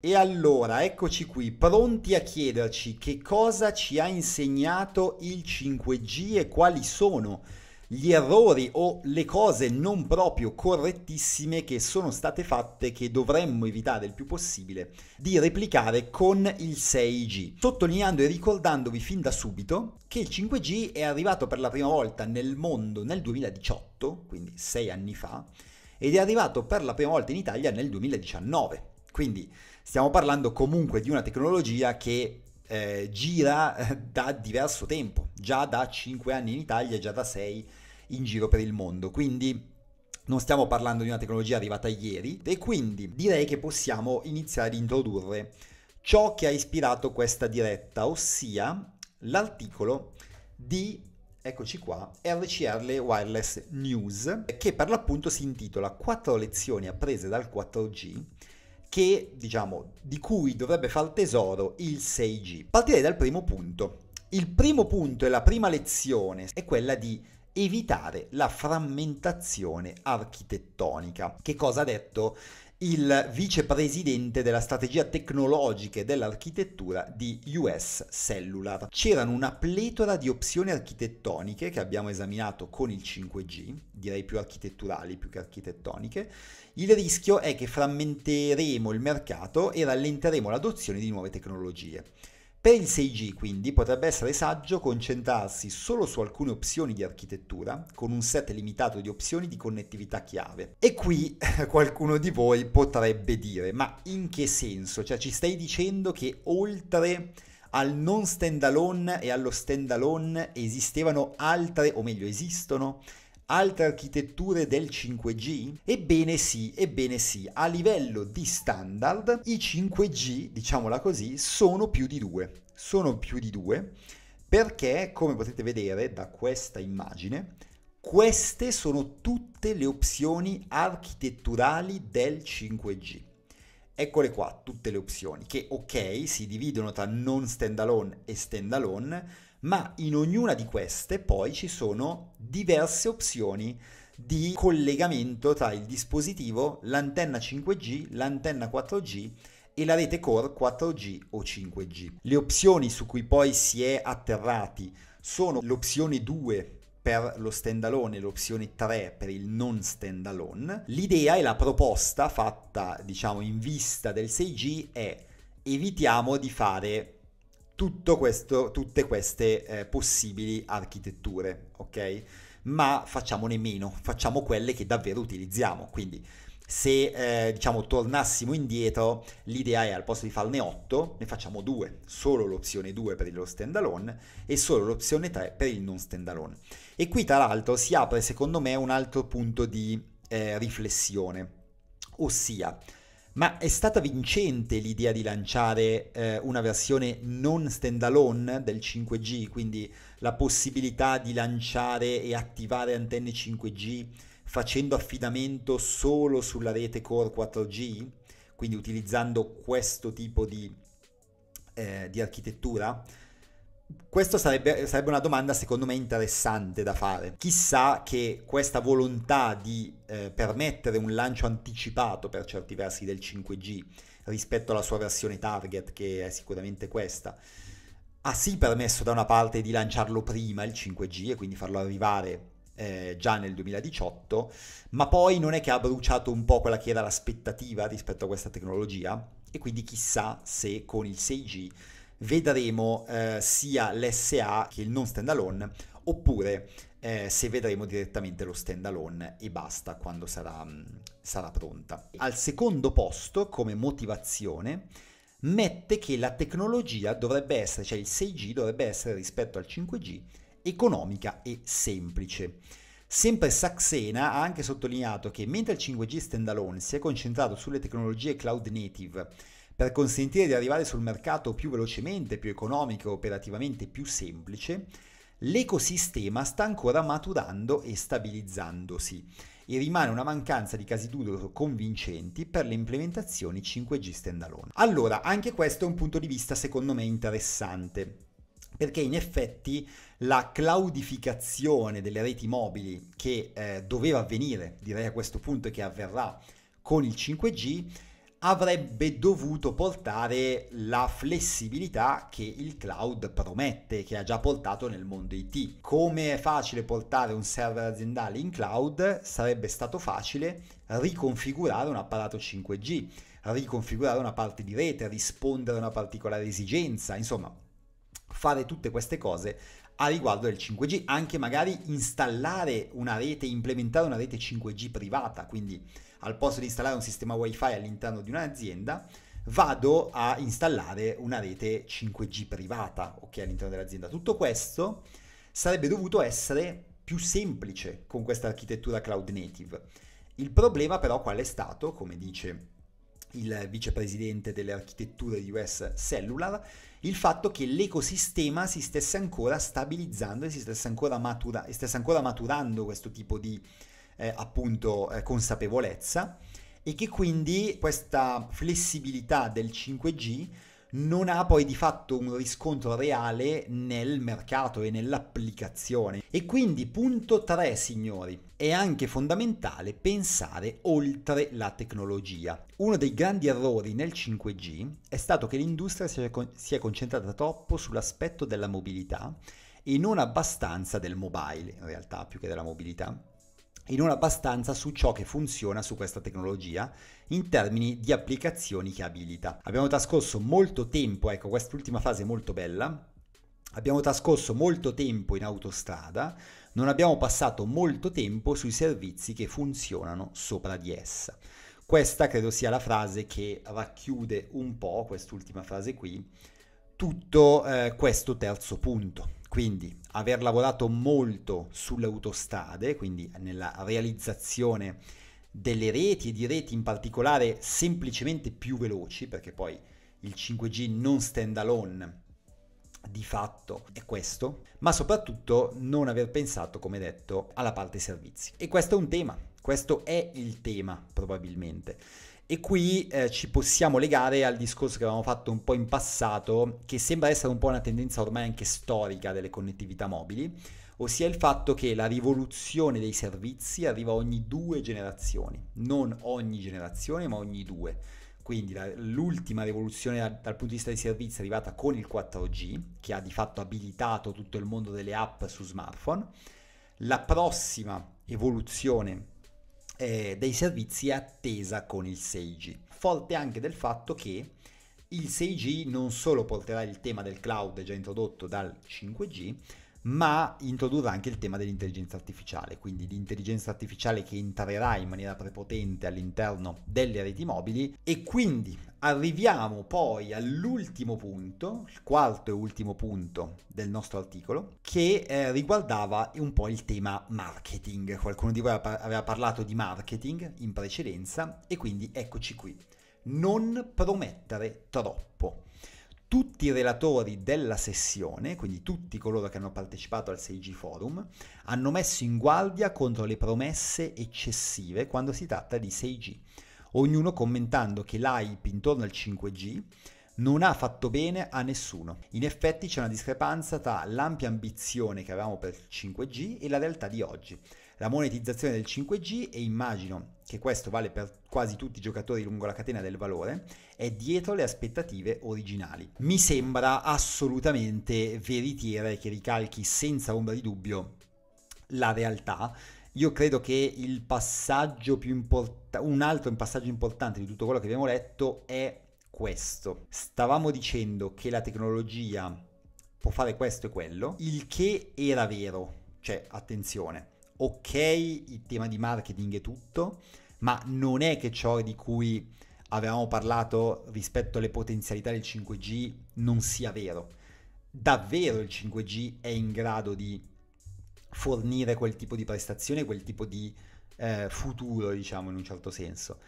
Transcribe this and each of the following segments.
E allora, eccoci qui, pronti a chiederci che cosa ci ha insegnato il 5G e quali sono gli errori o le cose non proprio correttissime che sono state fatte che dovremmo evitare il più possibile di replicare con il 6G, sottolineando e ricordandovi fin da subito che il 5G è arrivato per la prima volta nel mondo nel 2018, quindi sei anni fa, ed è arrivato per la prima volta in Italia nel 2019. Quindi stiamo parlando comunque di una tecnologia che eh, gira eh, da diverso tempo, già da 5 anni in Italia e già da 6 in giro per il mondo. Quindi non stiamo parlando di una tecnologia arrivata ieri e quindi direi che possiamo iniziare ad introdurre ciò che ha ispirato questa diretta, ossia l'articolo di, eccoci qua, RCR Wireless News, che per l'appunto si intitola Quattro lezioni apprese dal 4G che, diciamo, di cui dovrebbe far tesoro il 6G. Partirei dal primo punto. Il primo punto e la prima lezione è quella di evitare la frammentazione architettonica. Che cosa ha detto il vicepresidente della strategia tecnologica e dell'architettura di US Cellular. C'erano una pletora di opzioni architettoniche che abbiamo esaminato con il 5G, direi più architetturali più che architettoniche. Il rischio è che frammenteremo il mercato e rallenteremo l'adozione di nuove tecnologie. Per il 6G quindi potrebbe essere saggio concentrarsi solo su alcune opzioni di architettura, con un set limitato di opzioni di connettività chiave. E qui eh, qualcuno di voi potrebbe dire, ma in che senso? Cioè ci stai dicendo che oltre al non standalone e allo standalone esistevano altre, o meglio esistono, altre architetture del 5G? Ebbene sì, ebbene sì, a livello di standard i 5G, diciamola così, sono più di due. Sono più di due perché, come potete vedere da questa immagine, queste sono tutte le opzioni architetturali del 5G. Eccole qua, tutte le opzioni, che ok, si dividono tra non standalone e standalone, ma in ognuna di queste poi ci sono diverse opzioni di collegamento tra il dispositivo, l'antenna 5G, l'antenna 4G e la rete core 4G o 5G. Le opzioni su cui poi si è atterrati sono l'opzione 2 per lo standalone e l'opzione 3 per il non standalone. L'idea e la proposta fatta, diciamo, in vista del 6G è evitiamo di fare questo, tutte queste eh, possibili architetture, ok? Ma facciamone meno, facciamo quelle che davvero utilizziamo. Quindi se eh, diciamo tornassimo indietro, l'idea è al posto di farne 8, ne facciamo 2, solo l'opzione 2 per lo standalone e solo l'opzione 3 per il non standalone. E qui tra l'altro si apre secondo me un altro punto di eh, riflessione, ossia ma è stata vincente l'idea di lanciare eh, una versione non standalone del 5G, quindi la possibilità di lanciare e attivare antenne 5G facendo affidamento solo sulla rete core 4G, quindi utilizzando questo tipo di, eh, di architettura? Questa sarebbe, sarebbe, una domanda secondo me interessante da fare. Chissà che questa volontà di eh, permettere un lancio anticipato per certi versi del 5G rispetto alla sua versione target, che è sicuramente questa, ha sì permesso da una parte di lanciarlo prima il 5G e quindi farlo arrivare eh, già nel 2018, ma poi non è che ha bruciato un po' quella che era l'aspettativa rispetto a questa tecnologia e quindi chissà se con il 6G vedremo eh, sia l'SA che il non standalone oppure eh, se vedremo direttamente lo standalone e basta quando sarà, mm, sarà pronta. Al secondo posto come motivazione mette che la tecnologia dovrebbe essere, cioè il 6G dovrebbe essere rispetto al 5G economica e semplice. Sempre Saxena ha anche sottolineato che mentre il 5G standalone si è concentrato sulle tecnologie cloud native per consentire di arrivare sul mercato più velocemente, più economico e operativamente più semplice, l'ecosistema sta ancora maturando e stabilizzandosi e rimane una mancanza di casi d'uso convincenti per le implementazioni 5G standalone. Allora, anche questo è un punto di vista secondo me interessante perché in effetti la claudificazione delle reti mobili che eh, doveva avvenire, direi a questo punto che avverrà con il 5G, avrebbe dovuto portare la flessibilità che il cloud promette, che ha già portato nel mondo IT. Come è facile portare un server aziendale in cloud, sarebbe stato facile riconfigurare un apparato 5G, riconfigurare una parte di rete, rispondere a una particolare esigenza, insomma fare tutte queste cose a riguardo del 5G, anche magari installare una rete, implementare una rete 5G privata, quindi al posto di installare un sistema wifi all'interno di un'azienda, vado a installare una rete 5G privata, ok, all'interno dell'azienda. Tutto questo sarebbe dovuto essere più semplice con questa architettura cloud native. Il problema però qual è stato, come dice il vicepresidente delle architetture di US Cellular, il fatto che l'ecosistema si stesse ancora stabilizzando e si stesse ancora, matura- stesse ancora maturando questo tipo di eh, appunto eh, consapevolezza e che quindi questa flessibilità del 5G non ha poi di fatto un riscontro reale nel mercato e nell'applicazione. E quindi punto 3 signori, è anche fondamentale pensare oltre la tecnologia. Uno dei grandi errori nel 5G è stato che l'industria si è, concentrata troppo sull'aspetto della mobilità e non abbastanza del mobile, in realtà più che della mobilità in un'abbastanza su ciò che funziona su questa tecnologia in termini di applicazioni che abilita. Abbiamo trascorso molto tempo, ecco quest'ultima fase è molto bella, abbiamo trascorso molto tempo in autostrada, non abbiamo passato molto tempo sui servizi che funzionano sopra di essa. Questa credo sia la frase che racchiude un po', quest'ultima frase qui, tutto eh, questo terzo punto. Quindi aver lavorato molto sulle autostrade, quindi nella realizzazione delle reti e di reti in particolare semplicemente più veloci, perché poi il 5G non stand alone di fatto è questo, ma soprattutto non aver pensato, come detto, alla parte servizi. E questo è un tema, questo è il tema probabilmente. E qui eh, ci possiamo legare al discorso che avevamo fatto un po' in passato, che sembra essere un po' una tendenza ormai anche storica delle connettività mobili, ossia il fatto che la rivoluzione dei servizi arriva ogni due generazioni, non ogni generazione ma ogni due. Quindi la, l'ultima rivoluzione dal, dal, punto di vista dei servizi è arrivata con il 4G, che ha di fatto abilitato tutto il mondo delle app su smartphone. La prossima evoluzione eh, dei servizi è attesa con il 6G. Forte anche del fatto che il 6G non solo porterà il tema del cloud già introdotto dal 5G, ma introdurrà anche il tema dell'intelligenza artificiale, quindi l'intelligenza artificiale che entrerà in maniera prepotente all'interno delle reti mobili e quindi arriviamo poi all'ultimo punto, il quarto e ultimo punto del nostro articolo, che eh, riguardava un po' il tema marketing. Qualcuno di voi aveva parlato di marketing in precedenza e quindi eccoci qui. Non promettere troppo tutti i relatori della sessione, quindi tutti coloro che hanno partecipato al 6G Forum, hanno messo in guardia contro le promesse eccessive quando si tratta di 6G, ognuno commentando che l'hype intorno al 5G non ha fatto bene a nessuno. In effetti c'è una discrepanza tra l'ampia ambizione che avevamo per il 5G e la realtà di oggi la monetizzazione del 5G e immagino che questo vale per quasi tutti i giocatori lungo la catena del valore, è dietro le aspettative originali. Mi sembra assolutamente veritiera e che ricalchi senza ombra di dubbio la realtà. Io credo che il passaggio più importante, un altro passaggio importante di tutto quello che abbiamo letto è questo. Stavamo dicendo che la tecnologia può fare questo e quello, il che era vero, cioè attenzione ok il tema di marketing e tutto, ma non è che ciò di cui avevamo parlato rispetto alle potenzialità del 5G non sia vero. Davvero il 5G è in grado di fornire quel tipo di prestazione, quel tipo di eh, futuro, diciamo in un certo senso.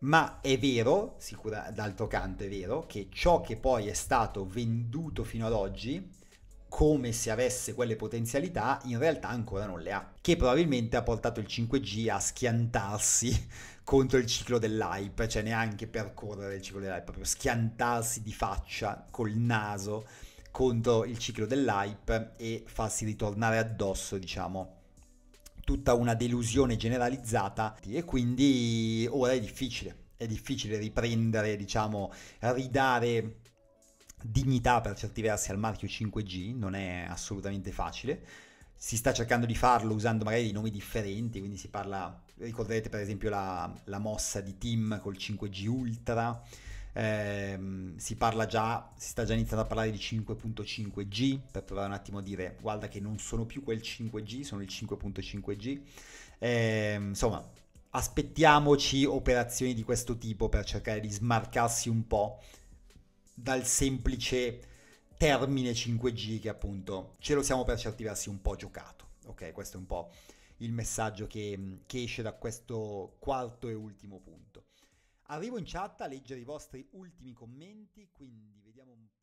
Ma è vero, sicura, d'altro canto è vero, che ciò che poi è stato venduto fino ad oggi come se avesse quelle potenzialità, in realtà ancora non le ha, che probabilmente ha portato il 5G a schiantarsi contro il ciclo dell'hype, cioè neanche percorrere il ciclo dell'hype, proprio schiantarsi di faccia col naso contro il ciclo dell'hype e farsi ritornare addosso, diciamo, tutta una delusione generalizzata e quindi ora è difficile, è difficile riprendere, diciamo, ridare dignità per certi versi al marchio 5G, non è assolutamente facile. Si sta cercando di farlo usando magari dei nomi differenti, quindi si parla, ricorderete per esempio la, la mossa di Tim col 5G Ultra, eh, si parla già, si sta già iniziando a parlare di 5.5G per provare un attimo a dire guarda che non sono più quel 5G, sono il 5.5G. Eh, insomma, aspettiamoci operazioni di questo tipo per cercare di smarcarsi un po' dal semplice termine 5G che appunto ce lo siamo per certi versi un po' giocato. Ok, questo è un po' il messaggio che, mm, che esce da questo quarto e ultimo punto. Arrivo in chat a leggere i vostri ultimi commenti, quindi vediamo un po'.